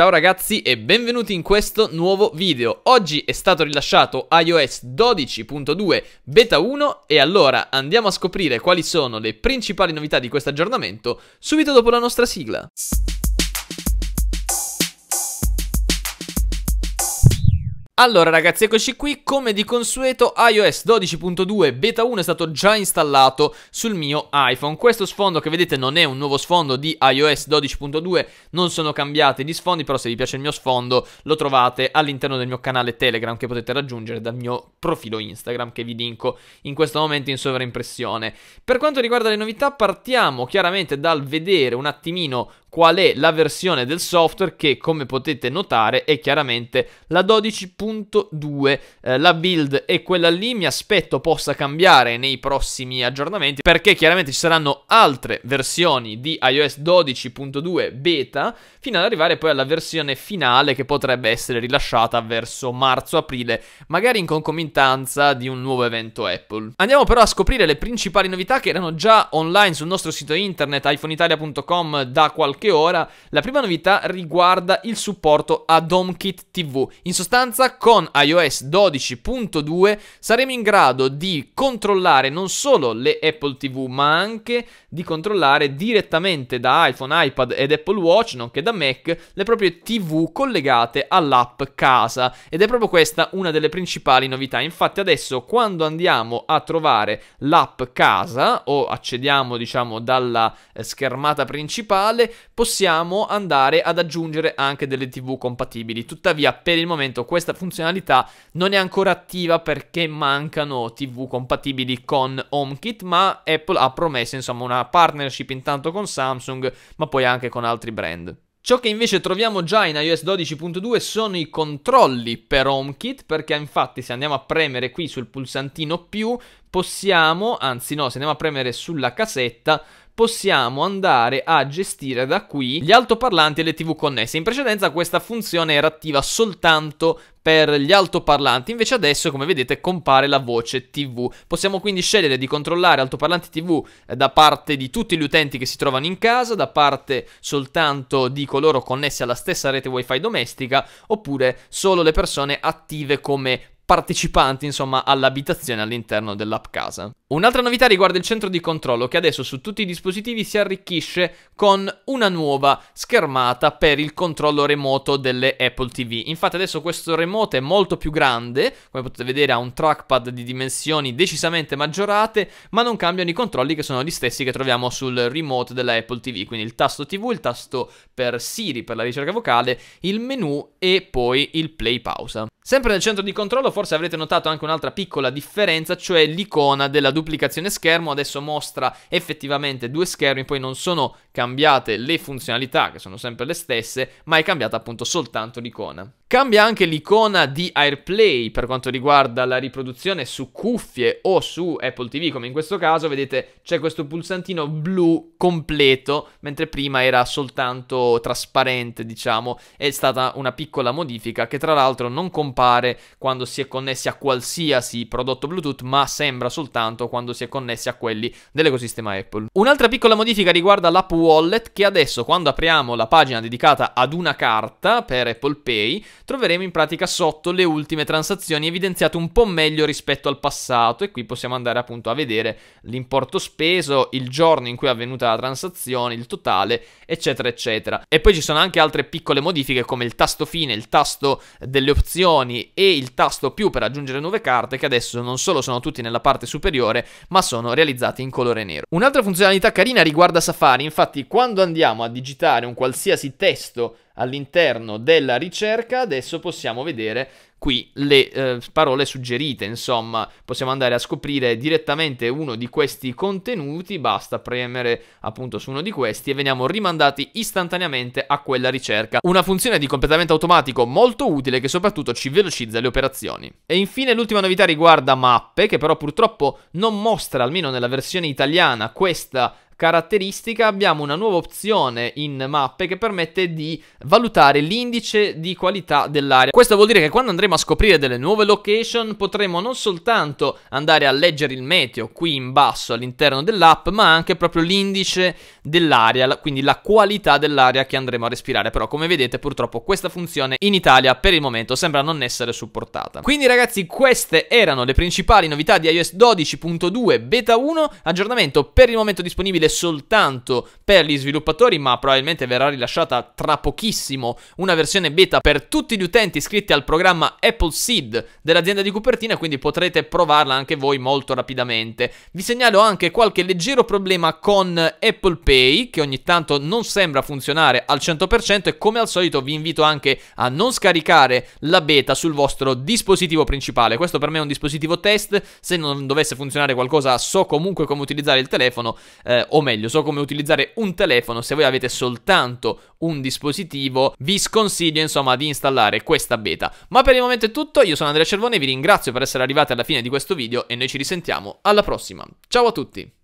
Ciao ragazzi e benvenuti in questo nuovo video. Oggi è stato rilasciato iOS 12.2 beta 1 e allora andiamo a scoprire quali sono le principali novità di questo aggiornamento subito dopo la nostra sigla. Allora ragazzi eccoci qui, come di consueto iOS 12.2 beta 1 è stato già installato sul mio iPhone Questo sfondo che vedete non è un nuovo sfondo di iOS 12.2, non sono cambiati gli sfondi Però se vi piace il mio sfondo lo trovate all'interno del mio canale Telegram Che potete raggiungere dal mio profilo Instagram che vi linko in questo momento in sovraimpressione Per quanto riguarda le novità partiamo chiaramente dal vedere un attimino qual è la versione del software che come potete notare è chiaramente la 12.2 eh, la build è quella lì mi aspetto possa cambiare nei prossimi aggiornamenti perché chiaramente ci saranno altre versioni di iOS 12.2 beta fino ad arrivare poi alla versione finale che potrebbe essere rilasciata verso marzo-aprile magari in concomitanza di un nuovo evento Apple andiamo però a scoprire le principali novità che erano già online sul nostro sito internet iPhoneitalia.com da qualche qualche ora. La prima novità riguarda il supporto a DOMKit TV. In sostanza, con iOS 12.2 saremo in grado di controllare non solo le Apple TV, ma anche di controllare direttamente da iPhone, iPad ed Apple Watch, nonché da Mac, le proprie TV collegate all'app casa. Ed è proprio questa una delle principali novità. Infatti, adesso quando andiamo a trovare l'app casa o accediamo, diciamo, dalla eh, schermata principale, possiamo andare ad aggiungere anche delle TV compatibili. Tuttavia, per il momento questa funzionalità non è ancora attiva perché mancano TV compatibili con HomeKit, ma Apple ha promesso insomma una partnership intanto con Samsung, ma poi anche con altri brand. Ciò che invece troviamo già in iOS 12.2 sono i controlli per HomeKit, perché infatti se andiamo a premere qui sul pulsantino più possiamo, anzi no, se andiamo a premere sulla casetta possiamo andare a gestire da qui gli altoparlanti e le tv connesse. In precedenza questa funzione era attiva soltanto per gli altoparlanti, invece adesso come vedete compare la voce TV. Possiamo quindi scegliere di controllare altoparlanti TV eh, da parte di tutti gli utenti che si trovano in casa, da parte soltanto di coloro connessi alla stessa rete wifi domestica, oppure solo le persone attive come partecipanti, insomma, all'abitazione all'interno dell'app casa. Un'altra novità riguarda il centro di controllo che adesso su tutti i dispositivi si arricchisce con una nuova schermata per il controllo remoto delle Apple TV. Infatti adesso questo remote è molto più grande, come potete vedere ha un trackpad di dimensioni decisamente maggiorate, ma non cambiano i controlli che sono gli stessi che troviamo sul remote della Apple TV, quindi il tasto TV, il tasto per Siri per la ricerca vocale, il menu e poi il play pausa. Sempre nel centro di controllo forse avrete notato anche un'altra piccola differenza, cioè l'icona della duplicazione schermo adesso mostra effettivamente due schermi, poi non sono cambiate le funzionalità che sono sempre le stesse, ma è cambiata appunto soltanto l'icona. Cambia anche l'icona di AirPlay per quanto riguarda la riproduzione su cuffie o su Apple TV, come in questo caso, vedete c'è questo pulsantino blu completo, mentre prima era soltanto trasparente, diciamo, è stata una piccola modifica che tra l'altro non compare quando si è connessi a qualsiasi prodotto Bluetooth, ma sembra soltanto quando si è connessi a quelli dell'ecosistema Apple. Un'altra piccola modifica riguarda l'app Wallet che adesso quando apriamo la pagina dedicata ad una carta per Apple Pay troveremo in pratica sotto le ultime transazioni evidenziate un po' meglio rispetto al passato e qui possiamo andare appunto a vedere l'importo speso, il giorno in cui è avvenuta la transazione, il totale, eccetera, eccetera. E poi ci sono anche altre piccole modifiche come il tasto fine, il tasto delle opzioni e il tasto più per aggiungere nuove carte che adesso non solo sono tutti nella parte superiore, ma sono realizzati in colore nero. Un'altra funzionalità carina riguarda Safari, infatti quando andiamo a digitare un qualsiasi testo all'interno della ricerca, adesso possiamo vedere qui le eh, parole suggerite, insomma, possiamo andare a scoprire direttamente uno di questi contenuti, basta premere appunto su uno di questi e veniamo rimandati istantaneamente a quella ricerca. Una funzione di completamento automatico molto utile che soprattutto ci velocizza le operazioni. E infine l'ultima novità riguarda mappe, che però purtroppo non mostra, almeno nella versione italiana, questa caratteristica abbiamo una nuova opzione in mappe che permette di valutare l'indice di qualità dell'area. Questo vuol dire che quando andremo a scoprire delle nuove location potremo non soltanto andare a leggere il meteo qui in basso all'interno dell'app ma anche proprio l'indice dell'aria, quindi la qualità dell'aria che andremo a respirare. Però come vedete purtroppo questa funzione in Italia per il momento sembra non essere supportata. Quindi ragazzi queste erano le principali novità di iOS 12.2 beta 1, aggiornamento per il momento disponibile soltanto per gli sviluppatori, ma probabilmente verrà rilasciata tra pochissimo una versione beta per tutti gli utenti iscritti al programma Apple Seed dell'azienda di Cupertina, quindi potrete provarla anche voi molto rapidamente. Vi segnalo anche qualche leggero problema con Apple Pay, che ogni tanto non sembra funzionare al 100% e come al solito vi invito anche a non scaricare la beta sul vostro dispositivo principale. Questo per me è un dispositivo test, se non dovesse funzionare qualcosa so comunque come utilizzare il telefono, eh, ovviamente o meglio so come utilizzare un telefono, se voi avete soltanto un dispositivo vi sconsiglio insomma di installare questa beta. Ma per il momento è tutto, io sono Andrea Cervone, vi ringrazio per essere arrivati alla fine di questo video e noi ci risentiamo alla prossima. Ciao a tutti!